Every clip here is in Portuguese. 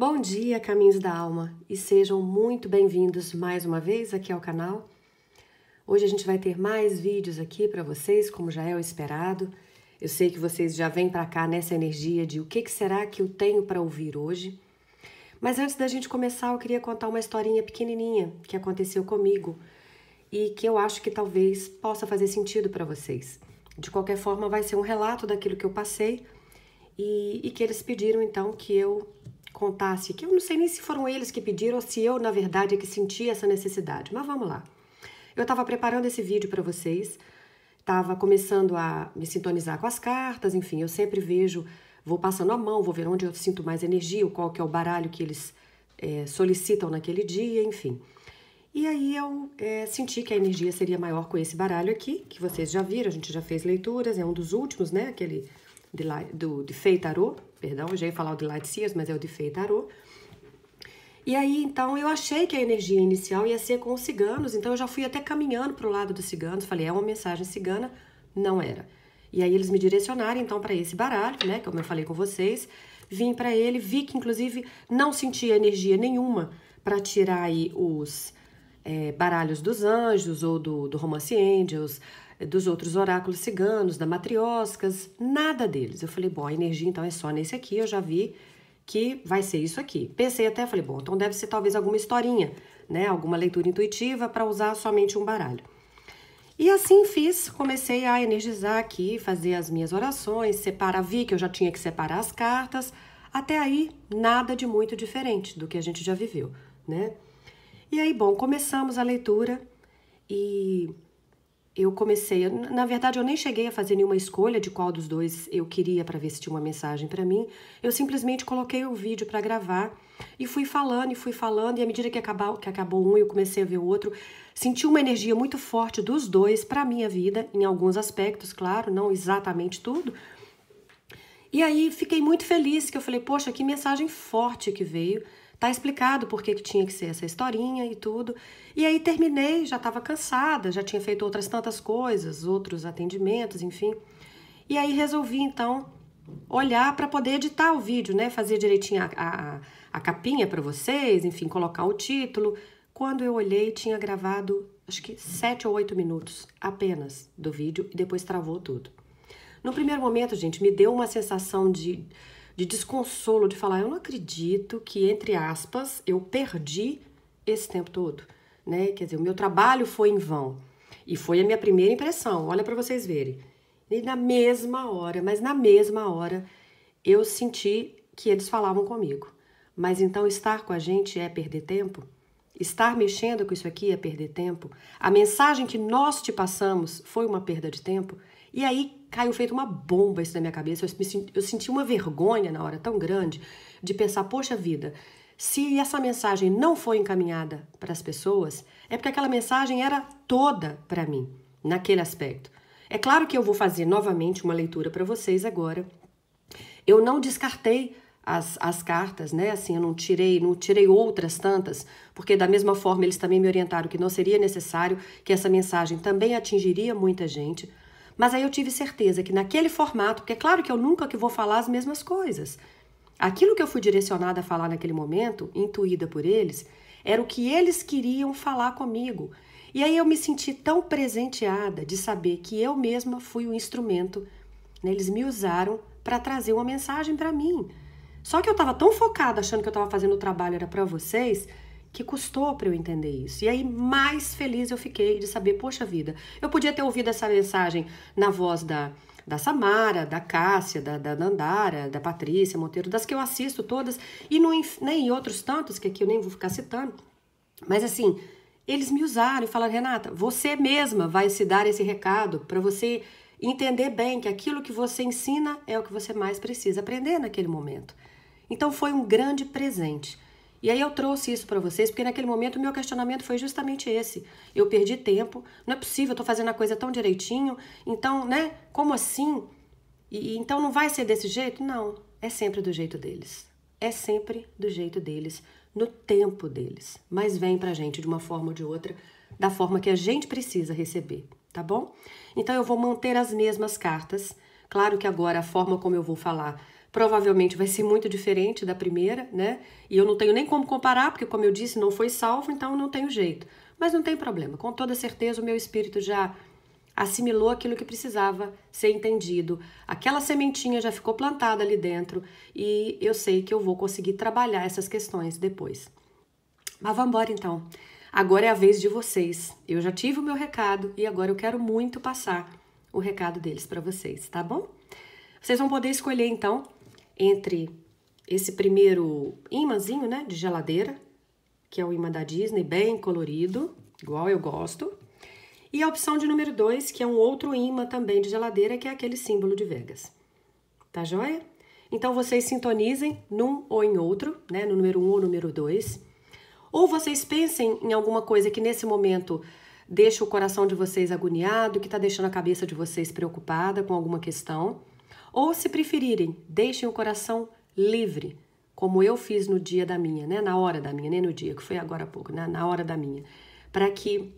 Bom dia, caminhos da alma, e sejam muito bem-vindos mais uma vez aqui ao canal. Hoje a gente vai ter mais vídeos aqui para vocês, como já é o esperado. Eu sei que vocês já vêm para cá nessa energia de o que, que será que eu tenho para ouvir hoje. Mas antes da gente começar, eu queria contar uma historinha pequenininha que aconteceu comigo e que eu acho que talvez possa fazer sentido para vocês. De qualquer forma, vai ser um relato daquilo que eu passei e, e que eles pediram então que eu contasse, que eu não sei nem se foram eles que pediram ou se eu, na verdade, é que senti essa necessidade, mas vamos lá. Eu estava preparando esse vídeo para vocês, estava começando a me sintonizar com as cartas, enfim, eu sempre vejo, vou passando a mão, vou ver onde eu sinto mais energia, qual que é o baralho que eles é, solicitam naquele dia, enfim. E aí eu é, senti que a energia seria maior com esse baralho aqui, que vocês já viram, a gente já fez leituras, é um dos últimos, né? Aquele de, do, de Perdão, eu já ia falar o de Light mas é o de Feitaru E aí, então, eu achei que a energia inicial ia ser com os ciganos, então eu já fui até caminhando para o lado dos ciganos, falei, é uma mensagem cigana, não era. E aí eles me direcionaram, então, para esse baralho, né, como eu falei com vocês, vim para ele, vi que, inclusive, não sentia energia nenhuma para tirar aí os é, baralhos dos anjos ou do, do romance angels, é, dos outros oráculos ciganos, da matrioscas, nada deles. Eu falei, bom, a energia então é só nesse aqui, eu já vi que vai ser isso aqui. Pensei até, falei, bom, então deve ser talvez alguma historinha, né? Alguma leitura intuitiva para usar somente um baralho. E assim fiz, comecei a energizar aqui, fazer as minhas orações, separar, vi que eu já tinha que separar as cartas. Até aí, nada de muito diferente do que a gente já viveu, né? E aí, bom, começamos a leitura e eu comecei. Na verdade, eu nem cheguei a fazer nenhuma escolha de qual dos dois eu queria para ver se tinha uma mensagem para mim. Eu simplesmente coloquei o vídeo para gravar e fui falando e fui falando. E à medida que acabou, que acabou um, eu comecei a ver o outro. Senti uma energia muito forte dos dois para minha vida, em alguns aspectos, claro, não exatamente tudo. E aí fiquei muito feliz que eu falei, poxa, que mensagem forte que veio. Tá explicado por que, tinha que ser essa historinha e tudo. E aí terminei, já estava cansada, já tinha feito outras tantas coisas, outros atendimentos, enfim. E aí resolvi então olhar para poder editar o vídeo, né? Fazer direitinho a, a, a capinha para vocês, enfim, colocar o título. Quando eu olhei, tinha gravado acho que sete ou oito minutos apenas do vídeo e depois travou tudo. No primeiro momento, gente, me deu uma sensação de de desconsolo, de falar, eu não acredito que, entre aspas, eu perdi esse tempo todo, né? Quer dizer, o meu trabalho foi em vão. E foi a minha primeira impressão, olha para vocês verem. E na mesma hora, mas na mesma hora, eu senti que eles falavam comigo. Mas então estar com a gente é perder tempo? Estar mexendo com isso aqui é perder tempo? A mensagem que nós te passamos foi uma perda de tempo? E aí caiu feito uma bomba isso na minha cabeça. Eu, senti, eu senti uma vergonha na hora tão grande de pensar, poxa vida, se essa mensagem não foi encaminhada para as pessoas, é porque aquela mensagem era toda para mim, naquele aspecto. É claro que eu vou fazer novamente uma leitura para vocês agora. Eu não descartei as, as cartas, né? Assim, eu não tirei, não tirei outras tantas, porque da mesma forma eles também me orientaram que não seria necessário, que essa mensagem também atingiria muita gente. Mas aí eu tive certeza que naquele formato, porque é claro que eu nunca que vou falar as mesmas coisas. Aquilo que eu fui direcionada a falar naquele momento, intuída por eles, era o que eles queriam falar comigo. E aí eu me senti tão presenteada de saber que eu mesma fui o instrumento, né? eles me usaram para trazer uma mensagem para mim. Só que eu estava tão focada achando que eu estava fazendo o trabalho era para vocês, que custou para eu entender isso. E aí mais feliz eu fiquei de saber, poxa vida, eu podia ter ouvido essa mensagem na voz da da Samara, da Cássia, da, da Nandara, da Patrícia Monteiro, das que eu assisto todas, e no, né, outros tantos que aqui eu nem vou ficar citando. Mas assim, eles me usaram e falaram, Renata, você mesma vai se dar esse recado para você entender bem que aquilo que você ensina é o que você mais precisa aprender naquele momento. Então foi um grande presente. E aí eu trouxe isso para vocês, porque naquele momento o meu questionamento foi justamente esse. Eu perdi tempo, não é possível, eu tô fazendo a coisa tão direitinho, então, né? Como assim? E, então não vai ser desse jeito? Não, é sempre do jeito deles. É sempre do jeito deles, no tempo deles. Mas vem pra gente de uma forma ou de outra, da forma que a gente precisa receber, tá bom? Então eu vou manter as mesmas cartas. Claro que agora a forma como eu vou falar provavelmente vai ser muito diferente da primeira, né? E eu não tenho nem como comparar, porque, como eu disse, não foi salvo, então não tenho jeito. Mas não tem problema, com toda certeza o meu espírito já assimilou aquilo que precisava ser entendido. Aquela sementinha já ficou plantada ali dentro e eu sei que eu vou conseguir trabalhar essas questões depois. Mas vamos embora então. Agora é a vez de vocês. Eu já tive o meu recado e agora eu quero muito passar o recado deles para vocês, tá bom? Vocês vão poder escolher então entre esse primeiro imãzinho, né, de geladeira, que é o imã da Disney, bem colorido, igual eu gosto, e a opção de número 2, que é um outro imã também de geladeira, que é aquele símbolo de Vegas. Tá joia? Então vocês sintonizem num ou em outro, né, no número 1 um ou número 2. Ou vocês pensem em alguma coisa que nesse momento deixa o coração de vocês agoniado, que está deixando a cabeça de vocês preocupada com alguma questão. Ou, se preferirem, deixem o coração livre, como eu fiz no dia da minha, né? Na hora da minha, nem no dia, que foi agora há pouco, né? Na hora da minha. Para que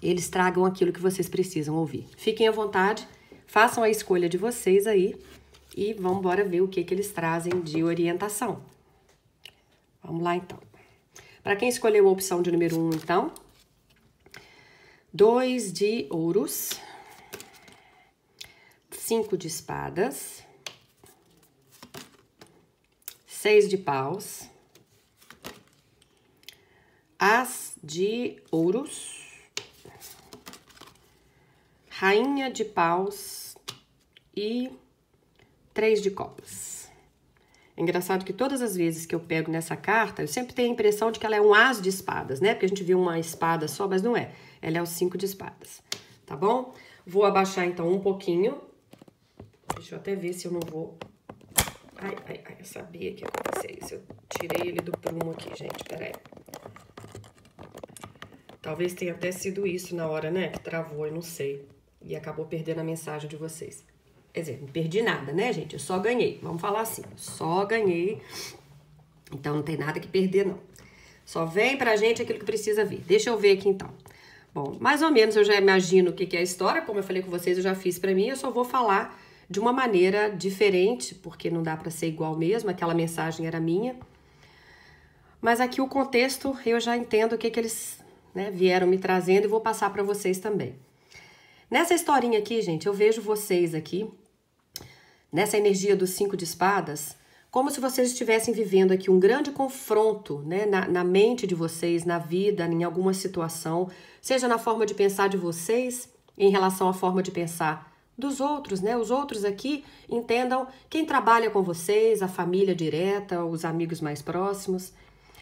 eles tragam aquilo que vocês precisam ouvir. Fiquem à vontade, façam a escolha de vocês aí e vamos embora ver o que, que eles trazem de orientação. Vamos lá então. Para quem escolheu a opção de número 1, um, então, dois de ouros, cinco de espadas, seis de paus, as de ouros, rainha de paus e três de copas. É engraçado que todas as vezes que eu pego nessa carta, eu sempre tenho a impressão de que ela é um as de espadas, né? Porque a gente viu uma espada só, mas não é. Ela é o cinco de espadas, tá bom? Vou abaixar então um pouquinho Deixa eu até ver se eu não vou... Ai, ai, ai, eu sabia que ia acontecer isso. Eu tirei ele do prumo aqui, gente, peraí. Talvez tenha até sido isso na hora, né? Que travou, eu não sei. E acabou perdendo a mensagem de vocês. Quer dizer, não perdi nada, né, gente? Eu só ganhei. Vamos falar assim, só ganhei. Então não tem nada que perder, não. Só vem pra gente aquilo que precisa vir. Deixa eu ver aqui então. Bom, mais ou menos eu já imagino o que, que é a história. Como eu falei com vocês, eu já fiz pra mim. Eu só vou falar de uma maneira diferente, porque não dá para ser igual mesmo, aquela mensagem era minha. Mas aqui o contexto eu já entendo o que, que eles né, vieram me trazendo e vou passar para vocês também. Nessa historinha aqui, gente, eu vejo vocês aqui, nessa energia dos cinco de espadas, como se vocês estivessem vivendo aqui um grande confronto né, na, na mente de vocês, na vida, em alguma situação, seja na forma de pensar de vocês em relação à forma de pensar dos outros, né? Os outros aqui entendam quem trabalha com vocês, a família direta, os amigos mais próximos.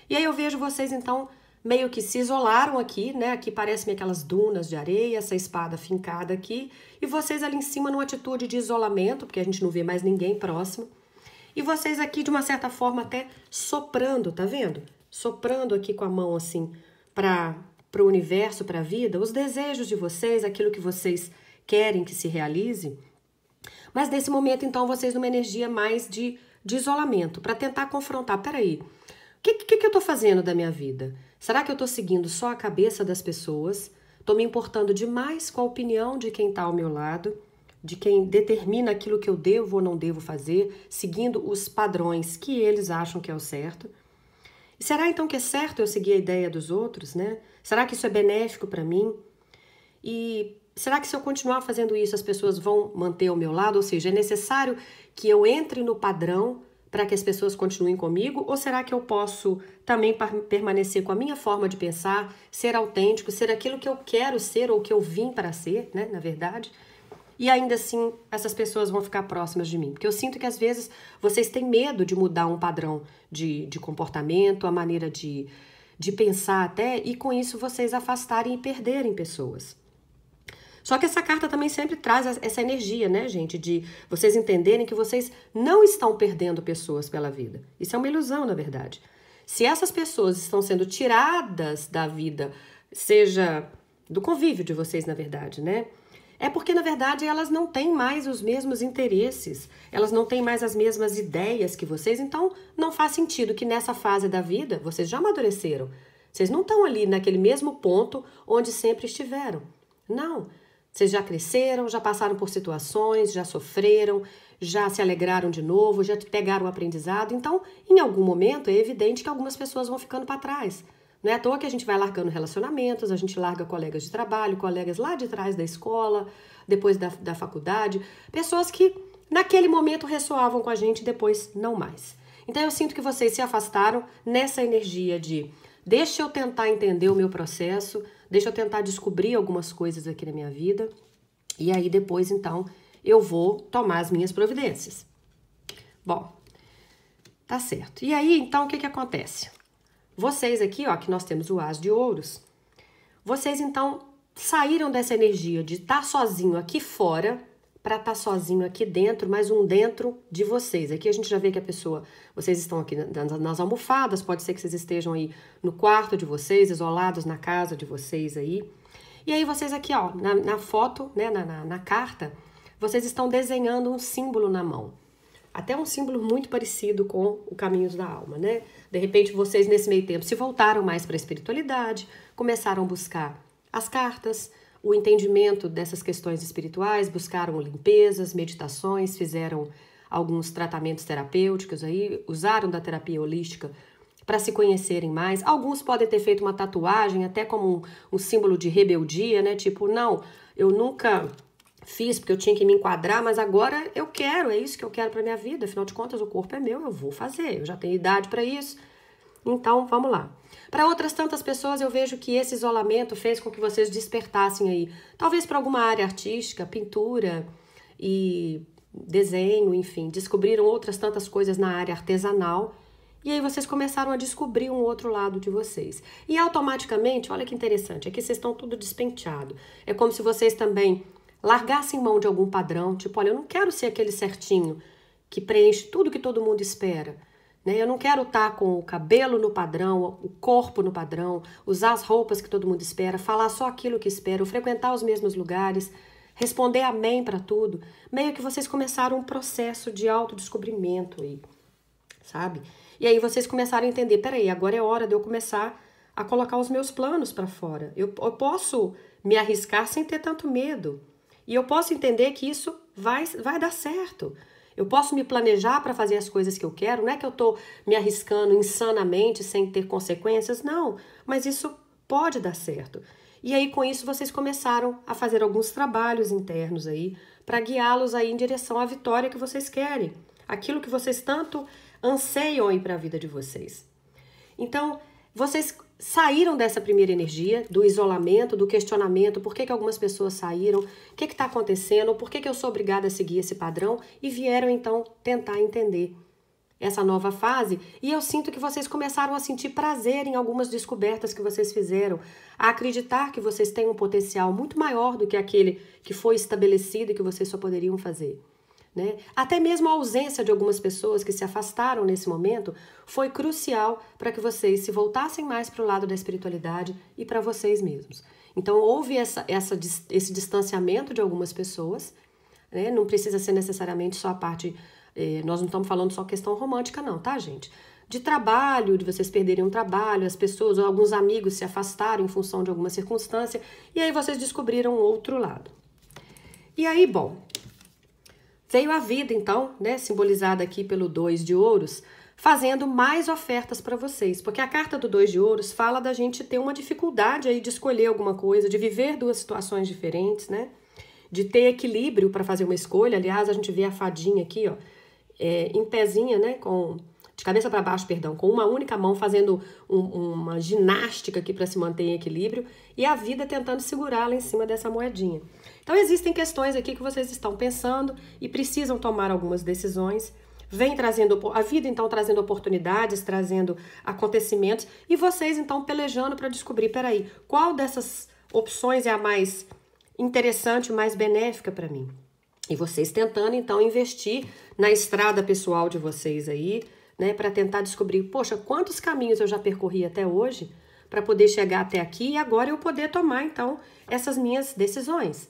E aí eu vejo vocês então meio que se isolaram aqui, né? Aqui parecem aquelas dunas de areia, essa espada fincada aqui, e vocês ali em cima numa atitude de isolamento, porque a gente não vê mais ninguém próximo. E vocês aqui de uma certa forma até soprando, tá vendo? Soprando aqui com a mão assim para para o universo, para a vida, os desejos de vocês, aquilo que vocês querem que se realize. Mas nesse momento, então, vocês numa energia mais de, de isolamento, para tentar confrontar. Peraí, o que, que, que eu estou fazendo da minha vida? Será que eu estou seguindo só a cabeça das pessoas? Estou me importando demais com a opinião de quem está ao meu lado, de quem determina aquilo que eu devo ou não devo fazer, seguindo os padrões que eles acham que é o certo? E será então que é certo eu seguir a ideia dos outros, né? Será que isso é benéfico para mim? E Será que se eu continuar fazendo isso, as pessoas vão manter ao meu lado? Ou seja, é necessário que eu entre no padrão para que as pessoas continuem comigo? Ou será que eu posso também permanecer com a minha forma de pensar, ser autêntico, ser aquilo que eu quero ser ou que eu vim para ser, né, na verdade? E ainda assim, essas pessoas vão ficar próximas de mim. Porque eu sinto que às vezes vocês têm medo de mudar um padrão de, de comportamento, a maneira de, de pensar até, e com isso vocês afastarem e perderem pessoas. Só que essa carta também sempre traz essa energia, né, gente, de vocês entenderem que vocês não estão perdendo pessoas pela vida. Isso é uma ilusão, na verdade. Se essas pessoas estão sendo tiradas da vida, seja do convívio de vocês, na verdade, né? É porque, na verdade, elas não têm mais os mesmos interesses, elas não têm mais as mesmas ideias que vocês, então não faz sentido que nessa fase da vida vocês já amadureceram. Vocês não estão ali naquele mesmo ponto onde sempre estiveram. Não, vocês já cresceram, já passaram por situações, já sofreram, já se alegraram de novo, já pegaram o aprendizado. Então, em algum momento, é evidente que algumas pessoas vão ficando para trás. Não é à toa que a gente vai largando relacionamentos, a gente larga colegas de trabalho, colegas lá de trás da escola, depois da, da faculdade, pessoas que naquele momento ressoavam com a gente depois não mais. Então eu sinto que vocês se afastaram nessa energia de deixa eu tentar entender o meu processo, deixa eu tentar descobrir algumas coisas aqui na minha vida e aí depois então eu vou tomar as minhas providências. Bom, tá certo. E aí então o que que acontece? Vocês aqui, ó, que nós temos o as de ouros, vocês então saíram dessa energia de estar tá sozinho aqui fora para estar tá sozinho aqui dentro, mas um dentro de vocês. Aqui a gente já vê que a pessoa, vocês estão aqui nas almofadas, pode ser que vocês estejam aí no quarto de vocês, isolados na casa de vocês aí. E aí vocês aqui, ó, na, na foto, né, na, na, na carta, vocês estão desenhando um símbolo na mão. Até um símbolo muito parecido com o Caminhos da Alma, né? De repente, vocês nesse meio tempo se voltaram mais para a espiritualidade, começaram a buscar as cartas, o entendimento dessas questões espirituais, buscaram limpezas, meditações, fizeram alguns tratamentos terapêuticos aí, usaram da terapia holística para se conhecerem mais. Alguns podem ter feito uma tatuagem até como um, um, símbolo de rebeldia, né? Tipo, não, eu nunca fiz porque eu tinha que me enquadrar, mas agora eu quero, é isso que eu quero para minha vida. Afinal de contas, o corpo é meu, eu vou fazer. Eu já tenho idade para isso. Então, vamos lá. Para outras tantas pessoas, eu vejo que esse isolamento fez com que vocês despertassem aí, talvez para alguma área artística, pintura e desenho, enfim, descobriram outras tantas coisas na área artesanal. E aí vocês começaram a descobrir um outro lado de vocês. E automaticamente, olha que interessante, aqui é vocês estão tudo despenteado. É como se vocês também largassem mão de algum padrão, tipo, olha, eu não quero ser aquele certinho que preenche tudo que todo mundo espera. Né? Eu não quero estar tá com o cabelo no padrão, o corpo no padrão, usar as roupas que todo mundo espera, falar só aquilo que espero, frequentar os mesmos lugares, responder amém para tudo. Meio que vocês começaram um processo de autodescobrimento aí, sabe? E aí vocês começaram a entender: peraí, agora é hora de eu começar a colocar os meus planos para fora. Eu, eu posso me arriscar sem ter tanto medo. E eu posso entender que isso vai, vai dar certo. Eu posso me planejar para fazer as coisas que eu quero, não é que eu estou me arriscando insanamente sem ter consequências, não, mas isso pode dar certo. E aí com isso vocês começaram a fazer alguns trabalhos internos aí para guiá-los aí em direção à vitória que vocês querem, aquilo que vocês tanto anseiam aí para a vida de vocês. Então, vocês saíram dessa primeira energia, do isolamento, do questionamento, por que, que algumas pessoas saíram, o que está acontecendo, por que, que eu sou obrigada a seguir esse padrão, e vieram então tentar entender essa nova fase. E eu sinto que vocês começaram a sentir prazer em algumas descobertas que vocês fizeram, a acreditar que vocês têm um potencial muito maior do que aquele que foi estabelecido e que vocês só poderiam fazer. Né? Até mesmo a ausência de algumas pessoas que se afastaram nesse momento foi crucial para que vocês se voltassem mais para o lado da espiritualidade e para vocês mesmos. Então, houve essa, essa, esse distanciamento de algumas pessoas, né? não precisa ser necessariamente só a parte. Eh, nós não estamos falando só questão romântica, não, tá, gente? De trabalho, de vocês perderem um trabalho, as pessoas ou alguns amigos se afastaram em função de alguma circunstância, e aí vocês descobriram outro lado. E aí, bom, Veio a vida, então, né, simbolizada aqui pelo dois de ouros, fazendo mais ofertas para vocês, porque a carta do dois de ouros fala da gente ter uma dificuldade aí de escolher alguma coisa, de viver duas situações diferentes, né? De ter equilíbrio para fazer uma escolha. Aliás, a gente vê a fadinha aqui, ó, é, em pezinha, né, com de cabeça para baixo, perdão, com uma única mão fazendo um, uma ginástica aqui para se manter em equilíbrio e a vida tentando segurá-la em cima dessa moedinha. Então existem questões aqui que vocês estão pensando e precisam tomar algumas decisões. Vem trazendo a vida então trazendo oportunidades, trazendo acontecimentos e vocês então pelejando para descobrir, peraí, qual dessas opções é a mais interessante, mais benéfica para mim? E vocês tentando então investir na estrada pessoal de vocês aí, né, para tentar descobrir, poxa, quantos caminhos eu já percorri até hoje para poder chegar até aqui e agora eu poder tomar então essas minhas decisões.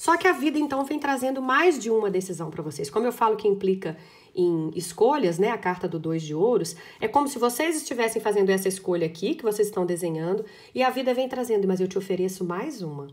Só que a vida então vem trazendo mais de uma decisão para vocês. Como eu falo que implica em escolhas, né? A carta do dois de ouros é como se vocês estivessem fazendo essa escolha aqui que vocês estão desenhando e a vida vem trazendo, mas eu te ofereço mais uma.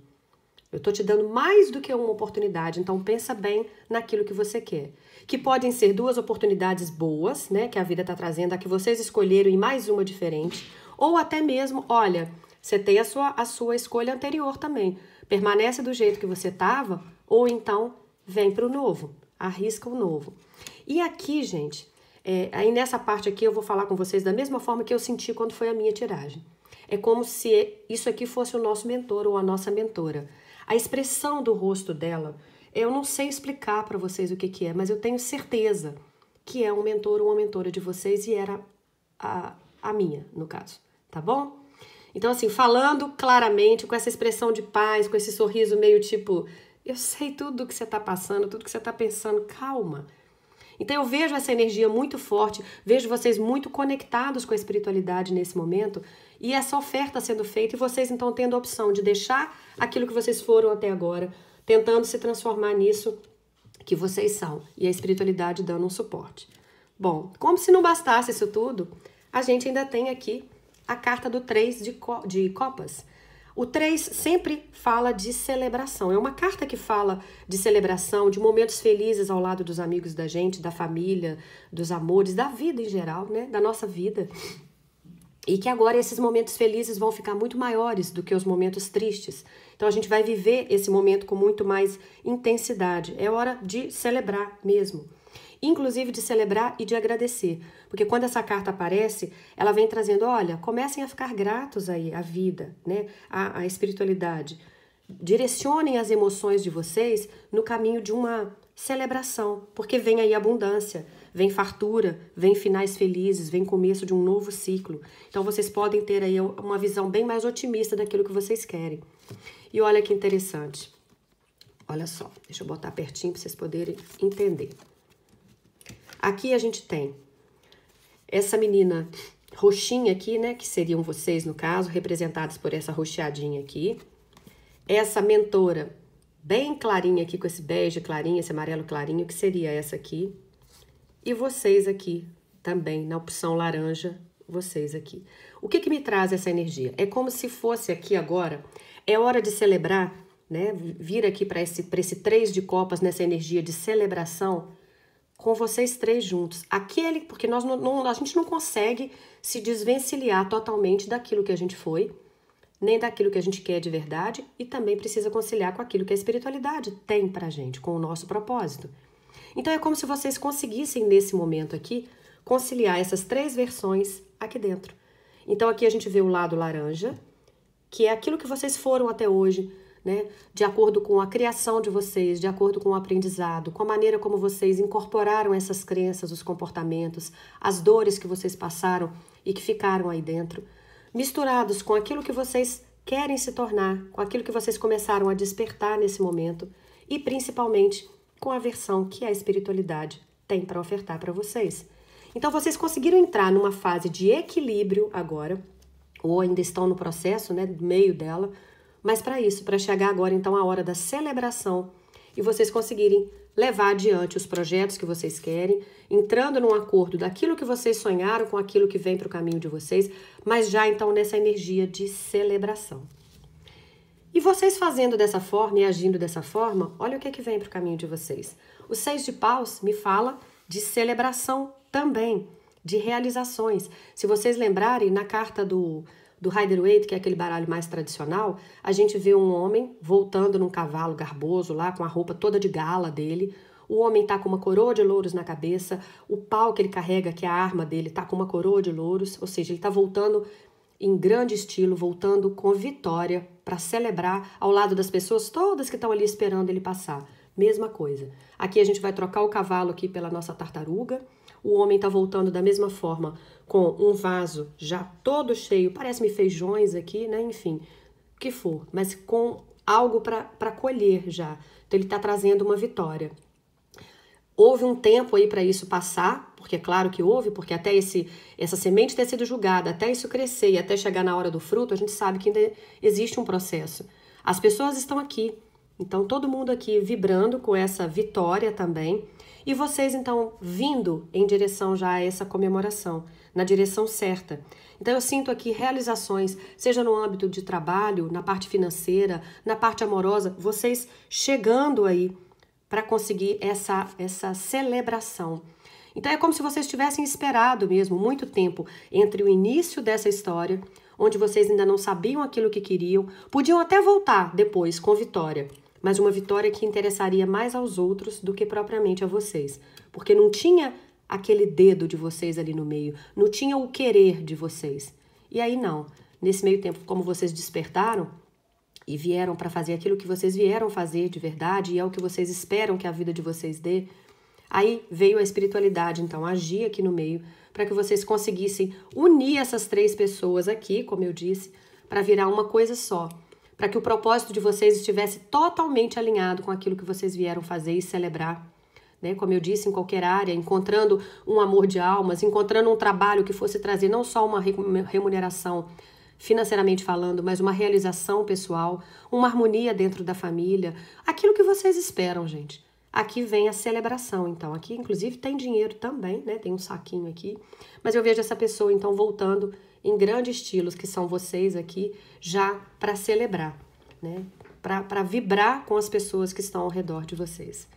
Eu estou te dando mais do que uma oportunidade, então pensa bem naquilo que você quer. Que podem ser duas oportunidades boas, né, que a vida está trazendo, a que vocês escolheram e mais uma diferente, ou até mesmo, olha, você tem a sua, a sua escolha anterior também. Permanece do jeito que você estava, ou então vem para o novo, arrisca o novo. E aqui, gente, é, aí nessa parte aqui eu vou falar com vocês da mesma forma que eu senti quando foi a minha tiragem. É como se isso aqui fosse o nosso mentor ou a nossa mentora. A expressão do rosto dela, eu não sei explicar para vocês o que, que é, mas eu tenho certeza que é um mentor ou uma mentora de vocês e era a, a minha, no caso, tá bom? Então, assim, falando claramente, com essa expressão de paz, com esse sorriso meio tipo, eu sei tudo o que você está passando, tudo que você está pensando, calma. Então eu vejo essa energia muito forte, vejo vocês muito conectados com a espiritualidade nesse momento e essa oferta sendo feita e vocês então tendo a opção de deixar aquilo que vocês foram até agora, tentando se transformar nisso que vocês são e a espiritualidade dando um suporte. Bom, como se não bastasse isso tudo, a gente ainda tem aqui a carta do 3 de, co de Copas. O 3 sempre fala de celebração. É uma carta que fala de celebração, de momentos felizes ao lado dos amigos da gente, da família, dos amores, da vida em geral, né? Da nossa vida. E que agora esses momentos felizes vão ficar muito maiores do que os momentos tristes. Então a gente vai viver esse momento com muito mais intensidade. É hora de celebrar mesmo. Inclusive de celebrar e de agradecer. Porque quando essa carta aparece, ela vem trazendo: olha, comecem a ficar gratos aí à vida, né? à, à espiritualidade. Direcionem as emoções de vocês no caminho de uma celebração, porque vem aí abundância, vem fartura, vem finais felizes, vem começo de um novo ciclo. Então vocês podem ter aí uma visão bem mais otimista daquilo que vocês querem. E olha que interessante. Olha só, deixa eu botar pertinho para vocês poderem entender. Aqui a gente tem essa menina roxinha aqui, né? Que seriam vocês, no caso, representados por essa roxeadinha aqui. Essa mentora bem clarinha aqui, com esse bege clarinho, esse amarelo clarinho, que seria essa aqui. E vocês aqui também, na opção laranja, vocês aqui. O que, que me traz essa energia? É como se fosse aqui agora, é hora de celebrar, né? Vir aqui para esse, esse três de copas, nessa energia de celebração, com vocês três juntos. Aquele, porque nós não, não, a gente não consegue se desvencilhar totalmente daquilo que a gente foi, nem daquilo que a gente quer de verdade, e também precisa conciliar com aquilo que a espiritualidade tem pra gente, com o nosso propósito. Então é como se vocês conseguissem, nesse momento aqui, conciliar essas três versões aqui dentro. Então aqui a gente vê o lado laranja, que é aquilo que vocês foram até hoje, né? De acordo com a criação de vocês, de acordo com o aprendizado, com a maneira como vocês incorporaram essas crenças, os comportamentos, as dores que vocês passaram e que ficaram aí dentro, misturados com aquilo que vocês querem se tornar, com aquilo que vocês começaram a despertar nesse momento e principalmente com a versão que a espiritualidade tem para ofertar para vocês. Então vocês conseguiram entrar numa fase de equilíbrio agora, ou ainda estão no processo, né, meio dela, mas para isso, para chegar agora então a hora da celebração e vocês conseguirem levar adiante os projetos que vocês querem, entrando num acordo daquilo que vocês sonharam com aquilo que vem para o caminho de vocês, mas já então nessa energia de celebração. E vocês fazendo dessa forma e agindo dessa forma, olha o que é que vem para o caminho de vocês. O seis de paus me fala de celebração também de realizações. Se vocês lembrarem, na carta do, do Rider-Waite, que é aquele baralho mais tradicional, a gente vê um homem voltando num cavalo garboso lá, com a roupa toda de gala dele. O homem tá com uma coroa de louros na cabeça, o pau que ele carrega, que é a arma dele, tá com uma coroa de louros, ou seja, ele tá voltando em grande estilo, voltando com vitória para celebrar ao lado das pessoas todas que estão ali esperando ele passar. Mesma coisa. Aqui a gente vai trocar o cavalo aqui pela nossa tartaruga, o homem está voltando da mesma forma, com um vaso já todo cheio, parece-me feijões aqui, né? Enfim, o que for, mas com algo para colher já. Então ele está trazendo uma vitória. Houve um tempo aí para isso passar, porque é claro que houve, porque até esse, essa semente ter sido julgada, até isso crescer e até chegar na hora do fruto, a gente sabe que ainda existe um processo. As pessoas estão aqui, então todo mundo aqui vibrando com essa vitória também. E vocês então vindo em direção já a essa comemoração, na direção certa. Então eu sinto aqui realizações, seja no âmbito de trabalho, na parte financeira, na parte amorosa, vocês chegando aí para conseguir essa essa celebração. Então é como se vocês tivessem esperado mesmo muito tempo entre o início dessa história, onde vocês ainda não sabiam aquilo que queriam, podiam até voltar depois com vitória mas uma vitória que interessaria mais aos outros do que propriamente a vocês, porque não tinha aquele dedo de vocês ali no meio, não tinha o querer de vocês. E aí não, nesse meio tempo, como vocês despertaram e vieram para fazer aquilo que vocês vieram fazer de verdade e é o que vocês esperam que a vida de vocês dê, aí veio a espiritualidade então agir aqui no meio para que vocês conseguissem unir essas três pessoas aqui, como eu disse, para virar uma coisa só para que o propósito de vocês estivesse totalmente alinhado com aquilo que vocês vieram fazer e celebrar. Né? Como eu disse, em qualquer área, encontrando um amor de almas, encontrando um trabalho que fosse trazer não só uma remuneração financeiramente falando, mas uma realização pessoal, uma harmonia dentro da família, aquilo que vocês esperam, gente. Aqui vem a celebração, então. Aqui, inclusive, tem dinheiro também, né? Tem um saquinho aqui. Mas eu vejo essa pessoa, então, voltando em grande estilo, que são vocês aqui, já para celebrar, né? Para vibrar com as pessoas que estão ao redor de vocês.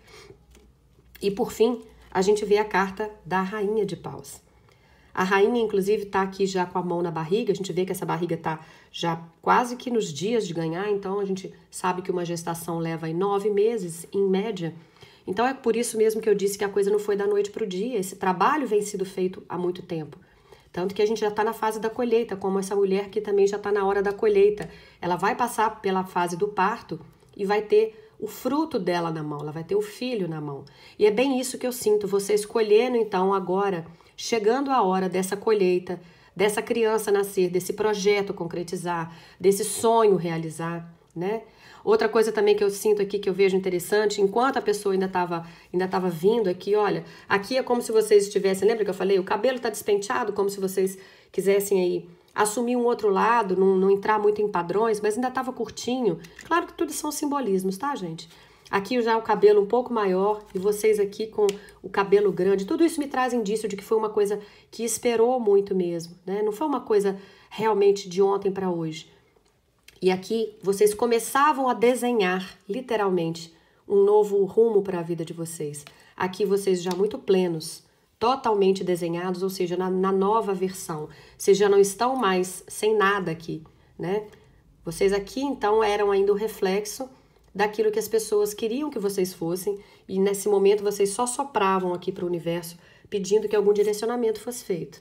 E por fim, a gente vê a carta da Rainha de Paus. A rainha, inclusive, está aqui já com a mão na barriga. A gente vê que essa barriga está já quase que nos dias de ganhar. Então, a gente sabe que uma gestação leva aí nove meses, em média. Então, é por isso mesmo que eu disse que a coisa não foi da noite para o dia. Esse trabalho vem sido feito há muito tempo. Tanto que a gente já está na fase da colheita, como essa mulher que também já está na hora da colheita. Ela vai passar pela fase do parto e vai ter o fruto dela na mão, ela vai ter o filho na mão. E é bem isso que eu sinto, você escolhendo então agora, chegando a hora dessa colheita, dessa criança nascer, desse projeto concretizar, desse sonho realizar, né? Outra coisa também que eu sinto aqui, que eu vejo interessante, enquanto a pessoa ainda estava ainda tava vindo aqui, olha, aqui é como se vocês estivessem, lembra que eu falei? O cabelo está despenteado, como se vocês quisessem aí assumir um outro lado, não, não entrar muito em padrões, mas ainda estava curtinho. Claro que tudo são simbolismos, tá, gente? Aqui já o cabelo um pouco maior e vocês aqui com o cabelo grande. Tudo isso me traz indício de que foi uma coisa que esperou muito mesmo, né? Não foi uma coisa realmente de ontem para hoje. E aqui vocês começavam a desenhar, literalmente, um novo rumo para a vida de vocês. Aqui vocês já muito plenos, totalmente desenhados, ou seja, na, na nova versão. Vocês já não estão mais sem nada aqui, né? Vocês aqui então eram ainda o reflexo daquilo que as pessoas queriam que vocês fossem, e nesse momento vocês só sopravam aqui para o universo pedindo que algum direcionamento fosse feito.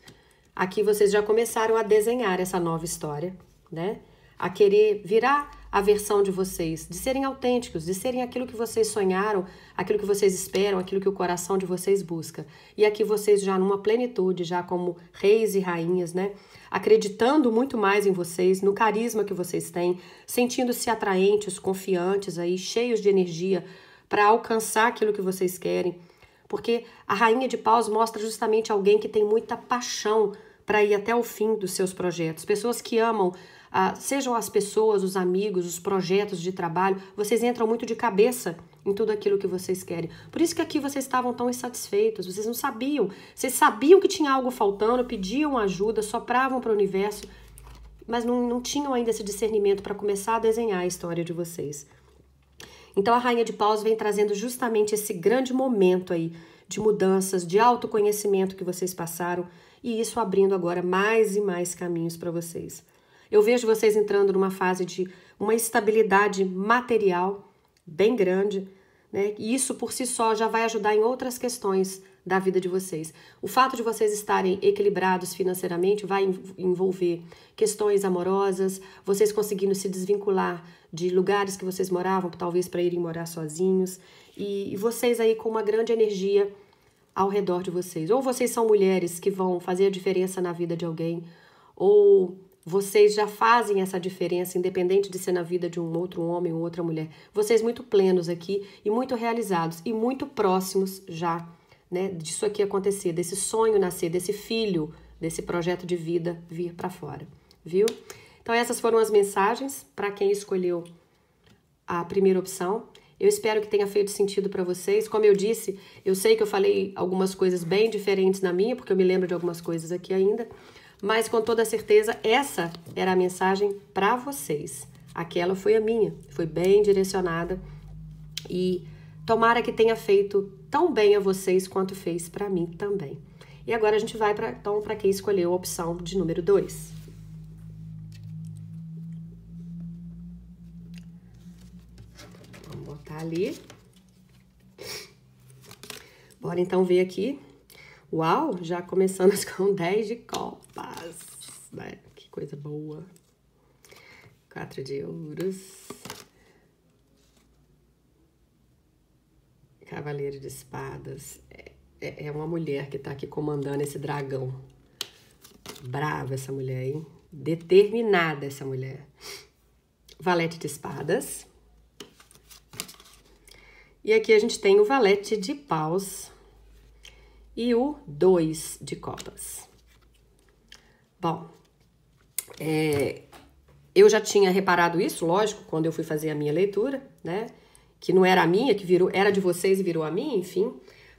Aqui vocês já começaram a desenhar essa nova história, né? a querer virar a versão de vocês, de serem autênticos, de serem aquilo que vocês sonharam, aquilo que vocês esperam, aquilo que o coração de vocês busca. E aqui vocês já numa plenitude, já como reis e rainhas, né? Acreditando muito mais em vocês, no carisma que vocês têm, sentindo-se atraentes, confiantes aí, cheios de energia para alcançar aquilo que vocês querem. Porque a rainha de paus mostra justamente alguém que tem muita paixão para ir até o fim dos seus projetos, pessoas que amam ah, sejam as pessoas, os amigos, os projetos de trabalho, vocês entram muito de cabeça em tudo aquilo que vocês querem. Por isso que aqui vocês estavam tão insatisfeitos, vocês não sabiam. Vocês sabiam que tinha algo faltando, pediam ajuda, sopravam para o universo, mas não, não tinham ainda esse discernimento para começar a desenhar a história de vocês. Então a Rainha de Paus vem trazendo justamente esse grande momento aí de mudanças, de autoconhecimento que vocês passaram e isso abrindo agora mais e mais caminhos para vocês. Eu vejo vocês entrando numa fase de uma estabilidade material bem grande, né? E isso por si só já vai ajudar em outras questões da vida de vocês. O fato de vocês estarem equilibrados financeiramente vai envolver questões amorosas, vocês conseguindo se desvincular de lugares que vocês moravam, talvez para irem morar sozinhos, e, vocês aí com uma grande energia ao redor de vocês. Ou vocês são mulheres que vão fazer a diferença na vida de alguém, ou vocês já fazem essa diferença, independente de ser na vida de um outro homem ou outra mulher. Vocês muito plenos aqui e muito realizados e muito próximos já, né, disso aqui acontecer, desse sonho nascer, desse filho, desse projeto de vida vir para fora, viu? Então essas foram as mensagens para quem escolheu a primeira opção. Eu espero que tenha feito sentido para vocês. Como eu disse, eu sei que eu falei algumas coisas bem diferentes na minha, porque eu me lembro de algumas coisas aqui ainda. Mas com toda certeza, essa era a mensagem para vocês. Aquela foi a minha, foi bem direcionada e tomara que tenha feito tão bem a vocês quanto fez para mim também. E agora a gente vai para então para quem escolheu a opção de número 2. Vamos botar ali. Bora então ver aqui Uau, já começamos com 10 de copas, né? Que coisa boa. 4 de ouros. Cavaleiro de espadas. É, é, é uma mulher que tá aqui comandando esse dragão. Brava essa mulher, hein? Determinada essa mulher. Valete de espadas. E aqui a gente tem o valete de paus e o 2 de copas. Bom, é, eu já tinha reparado isso, lógico, quando eu fui fazer a minha leitura, né? Que não era a minha, que virou, era de vocês e virou a minha, enfim.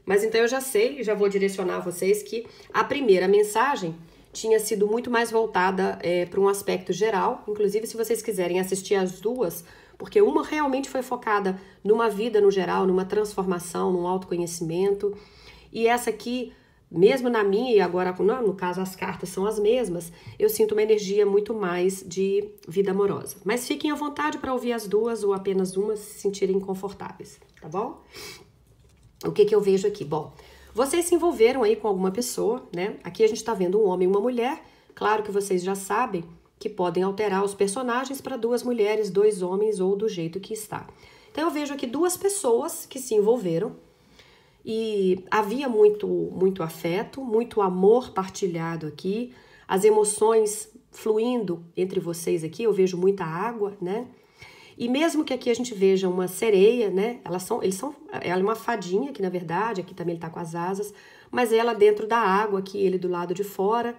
Mas então eu já sei, já vou direcionar a vocês que a primeira mensagem tinha sido muito mais voltada é, para um aspecto geral. Inclusive, se vocês quiserem assistir as duas, porque uma realmente foi focada numa vida no geral, numa transformação, num autoconhecimento, e essa aqui, mesmo na minha e agora não, no caso as cartas são as mesmas, eu sinto uma energia muito mais de vida amorosa. Mas fiquem à vontade para ouvir as duas ou apenas uma se sentirem confortáveis, tá bom? O que que eu vejo aqui? Bom, vocês se envolveram aí com alguma pessoa, né? Aqui a gente está vendo um homem e uma mulher. Claro que vocês já sabem que podem alterar os personagens para duas mulheres, dois homens ou do jeito que está. Então eu vejo aqui duas pessoas que se envolveram e havia muito, muito afeto, muito amor partilhado aqui, as emoções fluindo entre vocês aqui, eu vejo muita água, né? E mesmo que aqui a gente veja uma sereia, né? Elas são, eles são, ela é uma fadinha que na verdade, aqui também ele tá com as asas, mas ela dentro da água, aqui ele do lado de fora,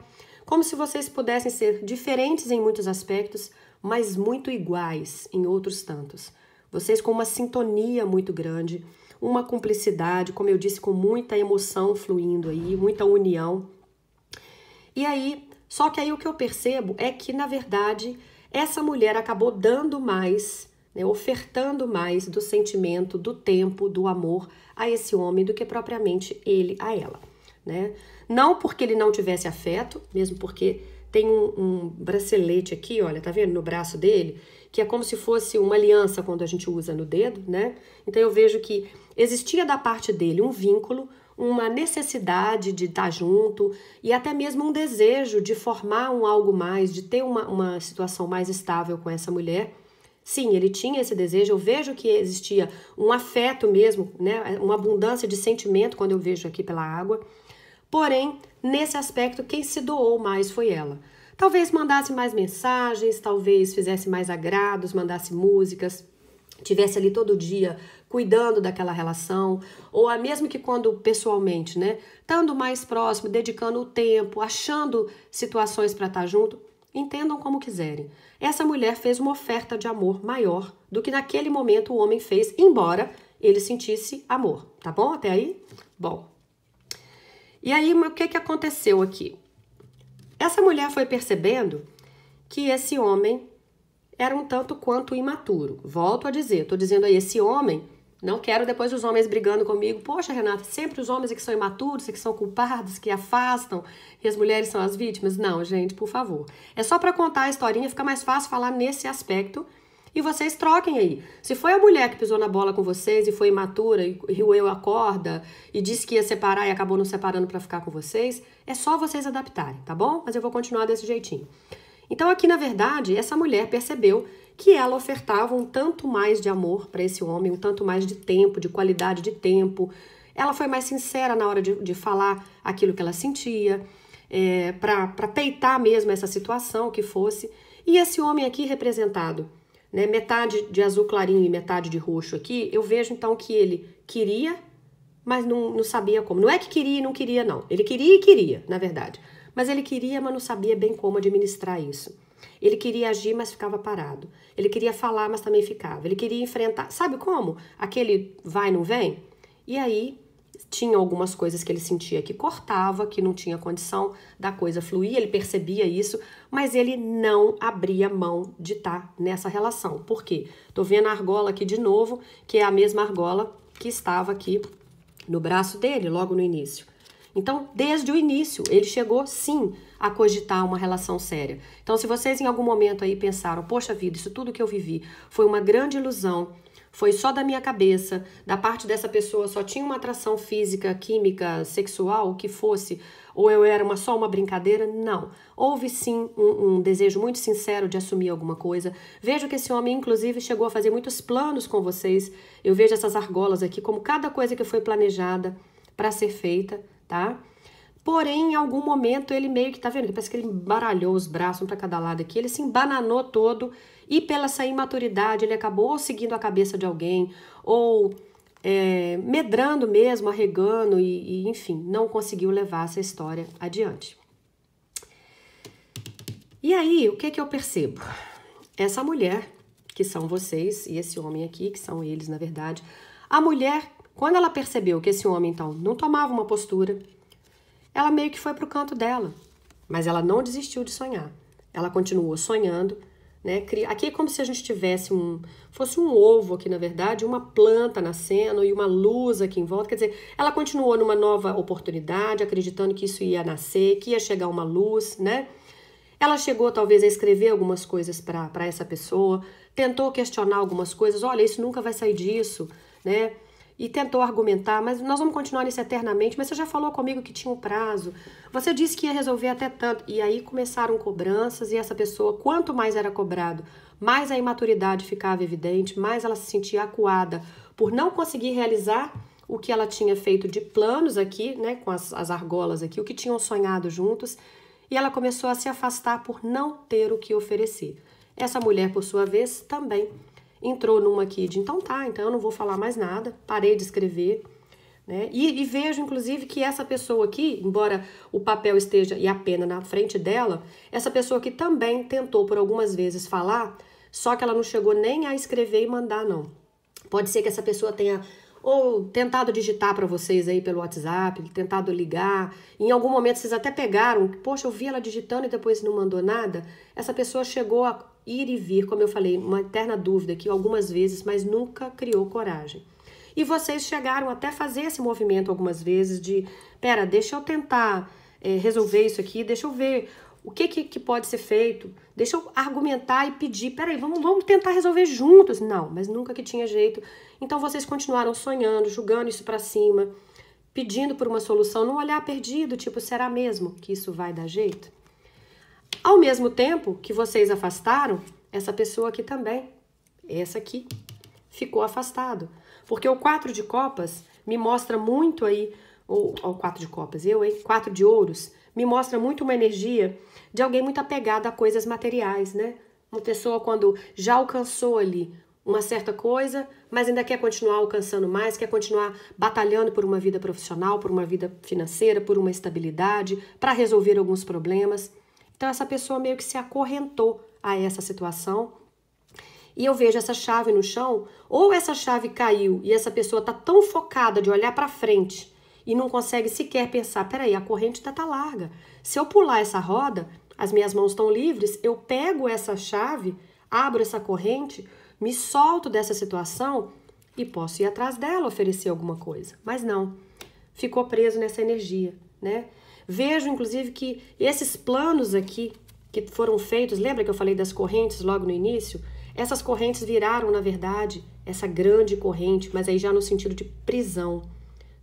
como se vocês pudessem ser diferentes em muitos aspectos, mas muito iguais em outros tantos. Vocês com uma sintonia muito grande, uma cumplicidade, como eu disse, com muita emoção fluindo aí, muita união. E aí, só que aí o que eu percebo é que, na verdade, essa mulher acabou dando mais, né, ofertando mais do sentimento, do tempo, do amor a esse homem do que propriamente ele a ela. Né? Não porque ele não tivesse afeto, mesmo porque tem um, um, bracelete aqui, olha, tá vendo no braço dele? Que é como se fosse uma aliança quando a gente usa no dedo, né? Então eu vejo que existia da parte dele um vínculo, uma necessidade de estar tá junto e até mesmo um desejo de formar um algo mais, de ter uma, uma situação mais estável com essa mulher. Sim, ele tinha esse desejo, eu vejo que existia um afeto mesmo, né? Uma abundância de sentimento quando eu vejo aqui pela água. Porém, nesse aspecto, quem se doou mais foi ela. Talvez mandasse mais mensagens, talvez fizesse mais agrados, mandasse músicas, tivesse ali todo dia cuidando daquela relação, ou a mesmo que quando pessoalmente, né, estando mais próximo, dedicando o tempo, achando situações para estar tá junto, entendam como quiserem. Essa mulher fez uma oferta de amor maior do que naquele momento o homem fez, embora ele sentisse amor, tá bom? Até aí? Bom, e aí, o que, que aconteceu aqui? Essa mulher foi percebendo que esse homem era um tanto quanto imaturo. Volto a dizer, estou dizendo aí, esse homem, não quero depois os homens brigando comigo. Poxa, Renata, sempre os homens é que são imaturos, é que são culpados, que afastam, e as mulheres são as vítimas. Não, gente, por favor. É só para contar a historinha, fica mais fácil falar nesse aspecto e vocês troquem aí. Se foi a mulher que pisou na bola com vocês e foi imatura e eu a corda e disse que ia separar e acabou não separando para ficar com vocês, é só vocês adaptarem, tá bom? Mas eu vou continuar desse jeitinho. Então aqui, na verdade, essa mulher percebeu que ela ofertava um tanto mais de amor para esse homem, um tanto mais de tempo, de qualidade de tempo. Ela foi mais sincera na hora de, de falar aquilo que ela sentia, é, para peitar mesmo essa situação que fosse. E esse homem aqui representado né, metade de azul clarinho e metade de roxo aqui, eu vejo então que ele queria, mas não, não sabia como. Não é que queria e não queria, não. Ele queria e queria, na verdade. Mas ele queria, mas não sabia bem como administrar isso. Ele queria agir, mas ficava parado. Ele queria falar, mas também ficava. Ele queria enfrentar. Sabe como? Aquele vai, não vem? E aí tinha algumas coisas que ele sentia que cortava, que não tinha condição da coisa fluir, ele percebia isso, mas ele não abria mão de estar tá nessa relação. Por quê? Tô vendo a argola aqui de novo, que é a mesma argola que estava aqui no braço dele, logo no início. Então, desde o início, ele chegou sim a cogitar uma relação séria. Então, se vocês em algum momento aí pensaram, poxa vida, isso tudo que eu vivi foi uma grande ilusão, foi só da minha cabeça, da parte dessa pessoa só tinha uma atração física, química, sexual, o que fosse, ou eu era uma, só uma brincadeira? Não. Houve sim um, um, desejo muito sincero de assumir alguma coisa. Vejo que esse homem, inclusive, chegou a fazer muitos planos com vocês. Eu vejo essas argolas aqui como cada coisa que foi planejada para ser feita, tá? Porém, em algum momento, ele meio que tá vendo, parece que ele embaralhou os braços um para cada lado aqui, ele se embananou todo e pela essa imaturidade, ele acabou seguindo a cabeça de alguém, ou é, medrando mesmo, arregando, e, e enfim, não conseguiu levar essa história adiante. E aí, o que, que eu percebo? Essa mulher, que são vocês, e esse homem aqui, que são eles, na verdade, a mulher, quando ela percebeu que esse homem, então, não tomava uma postura, ela meio que foi pro canto dela, mas ela não desistiu de sonhar. Ela continuou sonhando, né? Aqui é como se a gente tivesse um. fosse um ovo aqui, na verdade, uma planta nascendo e uma luz aqui em volta. Quer dizer, ela continuou numa nova oportunidade, acreditando que isso ia nascer, que ia chegar uma luz, né? Ela chegou talvez a escrever algumas coisas para essa pessoa, tentou questionar algumas coisas, olha, isso nunca vai sair disso, né? e tentou argumentar, mas nós vamos continuar nisso eternamente, mas você já falou comigo que tinha um prazo, você disse que ia resolver até tanto. E aí começaram cobranças e essa pessoa, quanto mais era cobrado, mais a imaturidade ficava evidente, mais ela se sentia acuada por não conseguir realizar o que ela tinha feito de planos aqui, né, com as, as argolas aqui, o que tinham sonhado juntos, e ela começou a se afastar por não ter o que oferecer. Essa mulher, por sua vez, também entrou numa aqui de então tá, então eu não vou falar mais nada, parei de escrever. Né? E, e vejo, inclusive, que essa pessoa aqui, embora o papel esteja e a pena na frente dela, essa pessoa que também tentou por algumas vezes falar, só que ela não chegou nem a escrever e mandar, não. Pode ser que essa pessoa tenha ou tentado digitar para vocês aí pelo WhatsApp, tentado ligar. Em algum momento vocês até pegaram, poxa, eu vi ela digitando e depois não mandou nada. Essa pessoa chegou a ir e vir, como eu falei, uma eterna dúvida aqui algumas vezes, mas nunca criou coragem. E vocês chegaram até fazer esse movimento algumas vezes de, pera, deixa eu tentar é, resolver isso aqui, deixa eu ver o que, que, que, pode ser feito, deixa eu argumentar e pedir, peraí, vamos, vamos tentar resolver juntos. Não, mas nunca que tinha jeito. Então vocês continuaram sonhando, julgando isso para cima, pedindo por uma solução, num olhar perdido, tipo, será mesmo que isso vai dar jeito? Ao mesmo tempo que vocês afastaram, essa pessoa aqui também, essa aqui, ficou afastado. Porque o 4 de copas me mostra muito aí, ou o 4 de copas, eu, hein? 4 de ouros, me mostra muito uma energia de alguém muito apegado a coisas materiais, né? Uma pessoa quando já alcançou ali uma certa coisa, mas ainda quer continuar alcançando mais, quer continuar batalhando por uma vida profissional, por uma vida financeira, por uma estabilidade, para resolver alguns problemas. Então, essa pessoa meio que se acorrentou a essa situação. E eu vejo essa chave no chão, ou essa chave caiu e essa pessoa está tão focada de olhar para frente e não consegue sequer pensar: peraí, a corrente ainda tá, tá larga. Se eu pular essa roda, as minhas mãos estão livres, eu pego essa chave, abro essa corrente, me solto dessa situação e posso ir atrás dela oferecer alguma coisa. Mas não, ficou preso nessa energia, né? Vejo, inclusive, que esses planos aqui que foram feitos, lembra que eu falei das correntes logo no início? Essas correntes viraram, na verdade, essa grande corrente, mas aí já no sentido de prisão.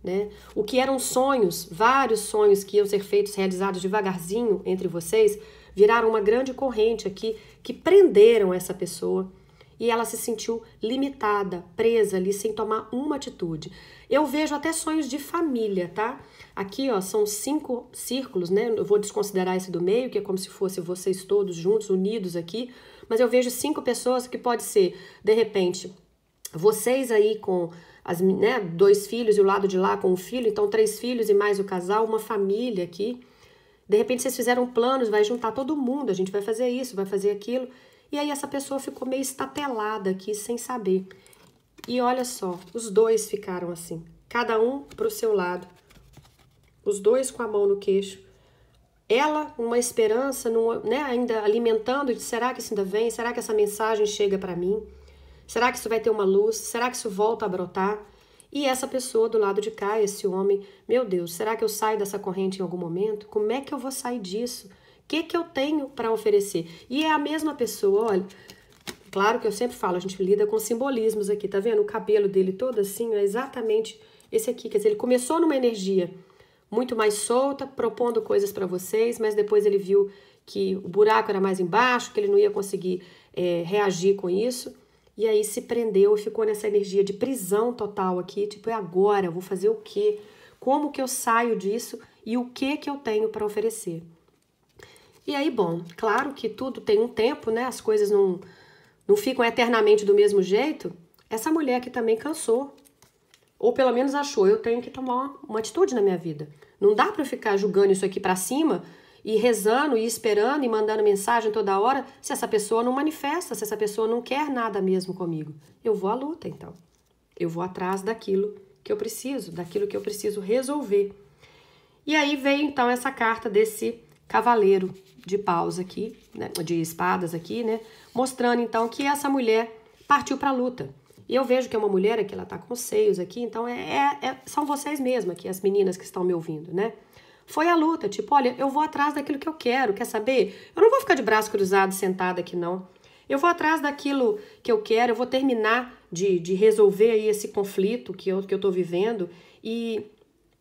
Né? O que eram sonhos, vários sonhos que iam ser feitos, realizados devagarzinho entre vocês, viraram uma grande corrente aqui que prenderam essa pessoa e ela se sentiu limitada, presa ali, sem tomar uma atitude. Eu vejo até sonhos de família, tá? Aqui, ó, são cinco círculos, né? Eu vou desconsiderar esse do meio, que é como se fosse vocês todos juntos, unidos aqui. Mas eu vejo cinco pessoas que pode ser, de repente, vocês aí com as, né, dois filhos e o lado de lá com um filho, então três filhos e mais o casal, uma família aqui. De repente vocês fizeram planos, vai juntar todo mundo, a gente vai fazer isso, vai fazer aquilo. E aí essa pessoa ficou meio estatelada aqui, sem saber. E olha só, os dois ficaram assim, cada um pro seu lado os dois com a mão no queixo. Ela, uma esperança, numa, né, ainda alimentando de será que isso ainda vem? Será que essa mensagem chega para mim? Será que isso vai ter uma luz? Será que isso volta a brotar? E essa pessoa do lado de cá, esse homem, meu Deus, será que eu saio dessa corrente em algum momento? Como é que eu vou sair disso? O que, que eu tenho para oferecer? E é a mesma pessoa, olha, claro que eu sempre falo, a gente lida com simbolismos aqui, tá vendo? O cabelo dele todo assim, é exatamente esse aqui, quer dizer, ele começou numa energia muito mais solta, propondo coisas para vocês, mas depois ele viu que o buraco era mais embaixo, que ele não ia conseguir é, reagir com isso. E aí se prendeu e ficou nessa energia de prisão total aqui, tipo, é agora, vou fazer o quê? Como que eu saio disso e o que que eu tenho para oferecer? E aí, bom, claro que tudo tem um tempo, né? As coisas não, não ficam eternamente do mesmo jeito. Essa mulher que também cansou, ou pelo menos achou, eu tenho que tomar uma, atitude na minha vida. Não dá para ficar julgando isso aqui para cima e rezando e esperando e mandando mensagem toda hora se essa pessoa não manifesta, se essa pessoa não quer nada mesmo comigo. Eu vou à luta então. Eu vou atrás daquilo que eu preciso, daquilo que eu preciso resolver. E aí veio então essa carta desse cavaleiro de paus aqui, né, de espadas aqui, né, mostrando então que essa mulher partiu para a luta. E eu vejo que é uma mulher aqui, ela tá com seios aqui, então é, é, é são vocês mesmas aqui, as meninas que estão me ouvindo, né? Foi a luta, tipo, olha, eu vou atrás daquilo que eu quero, quer saber? Eu não vou ficar de braço cruzado, sentada aqui, não. Eu vou atrás daquilo que eu quero, eu vou terminar de, de resolver aí esse conflito que eu, que eu tô vivendo e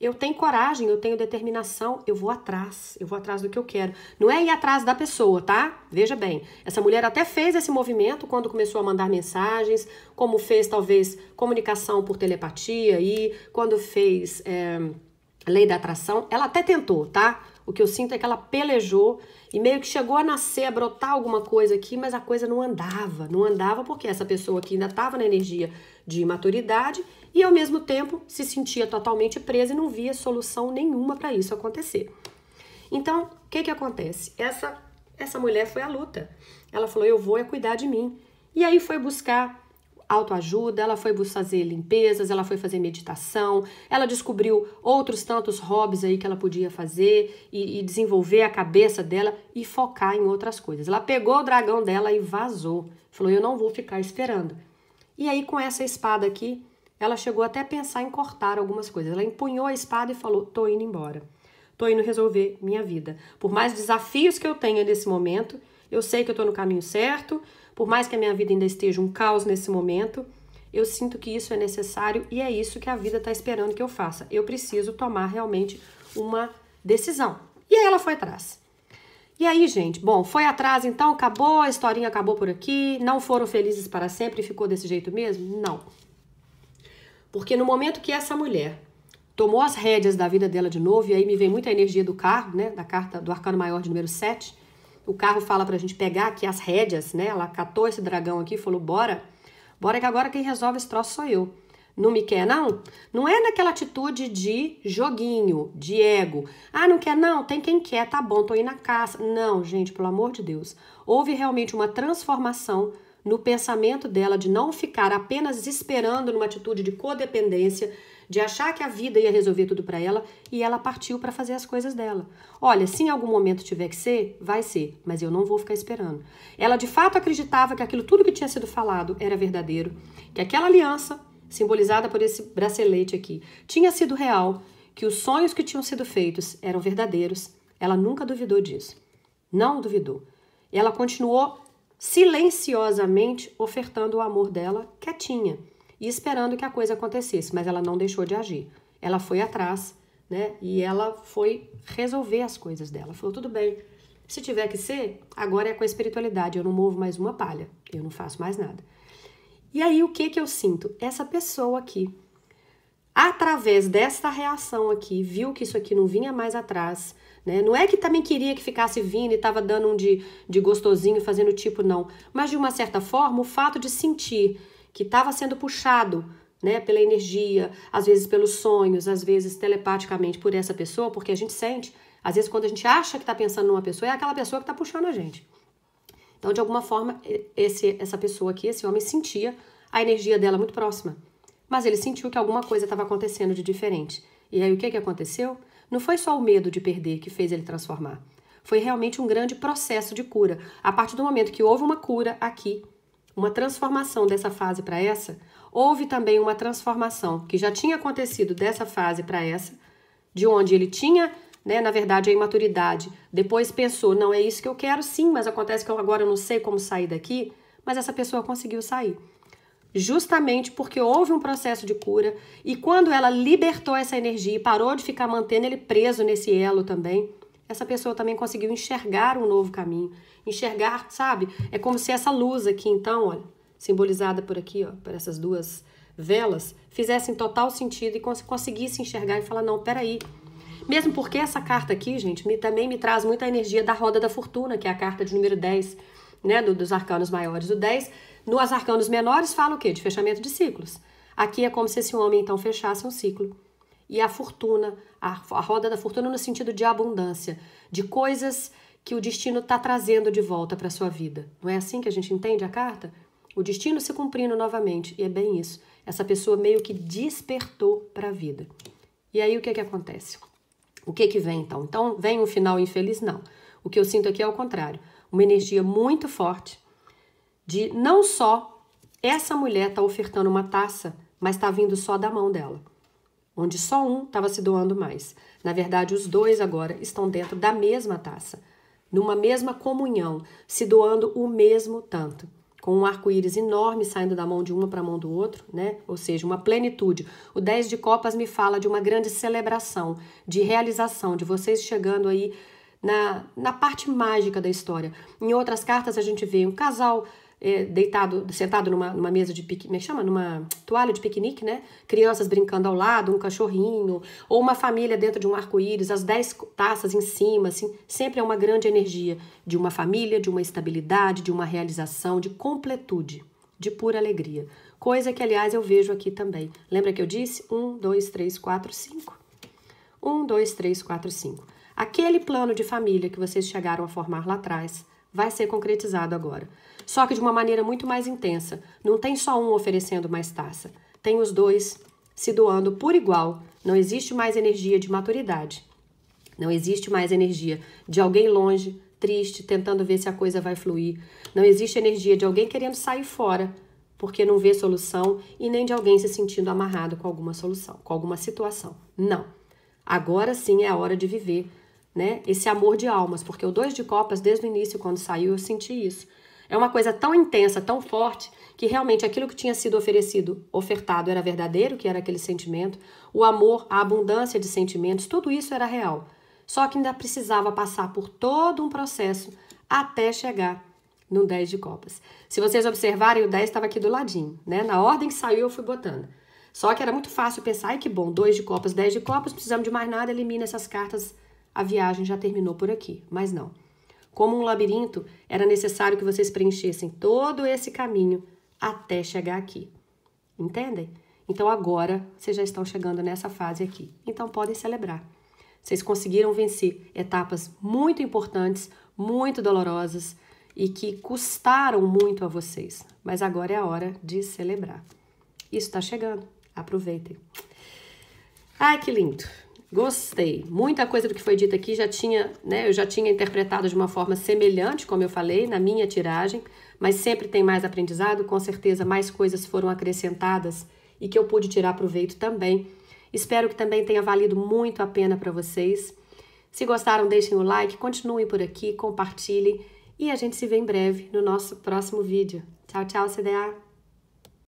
eu tenho coragem, eu tenho determinação, eu vou atrás, eu vou atrás do que eu quero. Não é ir atrás da pessoa, tá? Veja bem, essa mulher até fez esse movimento quando começou a mandar mensagens, como fez talvez comunicação por telepatia e quando fez é, lei da atração, ela até tentou, tá? O que eu sinto é que ela pelejou e meio que chegou a nascer, a brotar alguma coisa aqui, mas a coisa não andava. Não andava porque essa pessoa aqui ainda estava na energia de imaturidade e ao mesmo tempo se sentia totalmente presa e não via solução nenhuma para isso acontecer. Então, o que que acontece? Essa essa mulher foi à luta. Ela falou: "Eu vou é cuidar de mim". E aí foi buscar autoajuda, ela foi fazer limpezas, ela foi fazer meditação, ela descobriu outros tantos hobbies aí que ela podia fazer e, e desenvolver a cabeça dela e focar em outras coisas. Ela pegou o dragão dela e vazou. Falou: Eu não vou ficar esperando. E aí, com essa espada aqui, ela chegou até a pensar em cortar algumas coisas. Ela empunhou a espada e falou: Tô indo embora. Tô indo resolver minha vida. Por mais desafios que eu tenha nesse momento, eu sei que eu tô no caminho certo, por mais que a minha vida ainda esteja um caos nesse momento, eu sinto que isso é necessário e é isso que a vida está esperando que eu faça. Eu preciso tomar realmente uma decisão. E aí ela foi atrás. E aí, gente, bom, foi atrás então, acabou, a historinha acabou por aqui, não foram felizes para sempre e ficou desse jeito mesmo? Não. Porque no momento que essa mulher tomou as rédeas da vida dela de novo, e aí me vem muita energia do carro, né, da carta do arcano maior de número 7, o carro fala para a gente pegar aqui as rédeas, né? Ela catou esse dragão aqui e falou: bora, bora que agora quem resolve esse troço sou eu. Não me quer, não? Não é naquela atitude de joguinho, de ego. Ah, não quer, não? Tem quem quer, tá bom, tô indo na caça. Não, gente, pelo amor de Deus. Houve realmente uma transformação no pensamento dela de não ficar apenas esperando numa atitude de codependência, de achar que a vida ia resolver tudo para ela e ela partiu para fazer as coisas dela. Olha, se em algum momento tiver que ser, vai ser, mas eu não vou ficar esperando. Ela de fato acreditava que aquilo tudo que tinha sido falado era verdadeiro, que aquela aliança, simbolizada por esse bracelete aqui, tinha sido real, que os sonhos que tinham sido feitos eram verdadeiros. Ela nunca duvidou disso. Não duvidou. Ela continuou silenciosamente ofertando o amor dela quietinha e esperando que a coisa acontecesse, mas ela não deixou de agir. Ela foi atrás, né? E ela foi resolver as coisas dela. Falou: tudo bem, se tiver que ser, agora é com a espiritualidade. Eu não movo mais uma palha, eu não faço mais nada. E aí o que que eu sinto? Essa pessoa aqui, através dessa reação aqui, viu que isso aqui não vinha mais atrás, né? Não é que também queria que ficasse vindo e estava dando um de, de gostosinho, fazendo tipo, não. Mas de uma certa forma, o fato de sentir que estava sendo puxado né, pela energia, às vezes pelos sonhos, às vezes telepaticamente por essa pessoa, porque a gente sente, às vezes quando a gente acha que está pensando numa pessoa, é aquela pessoa que está puxando a gente. Então, de alguma forma, esse, essa pessoa aqui, esse homem, sentia a energia dela muito próxima. Mas ele sentiu que alguma coisa estava acontecendo de diferente. E aí, o que, que aconteceu? Não foi só o medo de perder que fez ele transformar. Foi realmente um grande processo de cura. A partir do momento que houve uma cura aqui, uma transformação dessa fase para essa, houve também uma transformação que já tinha acontecido dessa fase para essa, de onde ele tinha, né, na verdade, a imaturidade. Depois pensou, não é isso que eu quero, sim, mas acontece que eu agora não sei como sair daqui, mas essa pessoa conseguiu sair justamente porque houve um processo de cura e quando ela libertou essa energia e parou de ficar mantendo ele preso nesse elo também, essa pessoa também conseguiu enxergar um novo caminho, enxergar, sabe? É como se essa luz aqui, então, olha, simbolizada por aqui, ó, por essas duas velas, fizessem total sentido e cons conseguisse enxergar e falar não, peraí. Mesmo porque essa carta aqui, gente, me, também me traz muita energia da roda da fortuna, que é a carta de número 10, né, do, dos arcanos maiores. O 10 no As Arcanos Menores fala o quê? De fechamento de ciclos. Aqui é como se esse homem então fechasse um ciclo. E a fortuna, a, a roda da fortuna no sentido de abundância, de coisas que o destino está trazendo de volta para a sua vida. Não é assim que a gente entende a carta? O destino se cumprindo novamente, e é bem isso. Essa pessoa meio que despertou para a vida. E aí o que, que acontece? O que, que vem então? Então, vem um final infeliz? Não. O que eu sinto aqui é o contrário. Uma energia muito forte, de não só essa mulher está ofertando uma taça, mas está vindo só da mão dela, onde só um estava se doando mais. Na verdade, os dois agora estão dentro da mesma taça, numa mesma comunhão, se doando o mesmo tanto com um arco-íris enorme saindo da mão de uma para a mão do outro, né? Ou seja, uma plenitude. O 10 de Copas me fala de uma grande celebração, de realização, de vocês chegando aí na, na parte mágica da história. Em outras cartas a gente vê um casal é, deitado, sentado numa, numa mesa de piquenique, é chama? Numa toalha de piquenique, né? Crianças brincando ao lado, um cachorrinho, ou uma família dentro de um arco-íris, as dez taças em cima, assim, sempre é uma grande energia de uma família, de uma estabilidade, de uma realização, de completude, de pura alegria. Coisa que, aliás, eu vejo aqui também. Lembra que eu disse? Um, dois, três, quatro, cinco. Um, dois, três, quatro, cinco. Aquele plano de família que vocês chegaram a formar lá atrás vai ser concretizado agora só que de uma maneira muito mais intensa. Não tem só um oferecendo mais taça, tem os dois se doando por igual. Não existe mais energia de maturidade. Não existe mais energia de alguém longe, triste, tentando ver se a coisa vai fluir. Não existe energia de alguém querendo sair fora porque não vê solução e nem de alguém se sentindo amarrado com alguma solução, com alguma situação. Não. Agora sim é a hora de viver, né? Esse amor de almas, porque o dois de copas desde o início quando saiu eu senti isso. É uma coisa tão intensa, tão forte, que realmente aquilo que tinha sido oferecido, ofertado, era verdadeiro, que era aquele sentimento. O amor, a abundância de sentimentos, tudo isso era real. Só que ainda precisava passar por todo um processo até chegar no 10 de copas. Se vocês observarem, o 10 estava aqui do ladinho, né? Na ordem que saiu, eu fui botando. Só que era muito fácil pensar, ai que bom, 2 de copas, 10 de copas, precisamos de mais nada, elimina essas cartas, a viagem já terminou por aqui. Mas não. Como um labirinto, era necessário que vocês preenchessem todo esse caminho até chegar aqui. Entendem? Então agora vocês já estão chegando nessa fase aqui. Então podem celebrar. Vocês conseguiram vencer etapas muito importantes, muito dolorosas e que custaram muito a vocês. Mas agora é a hora de celebrar. Isso está chegando. Aproveitem. Ai, que lindo! Gostei. Muita coisa do que foi dita aqui já tinha, né? Eu já tinha interpretado de uma forma semelhante, como eu falei, na minha tiragem, mas sempre tem mais aprendizado, com certeza mais coisas foram acrescentadas e que eu pude tirar proveito também. Espero que também tenha valido muito a pena para vocês. Se gostaram, deixem o like, continuem por aqui, compartilhem e a gente se vê em breve no nosso próximo vídeo. Tchau, tchau, CDA!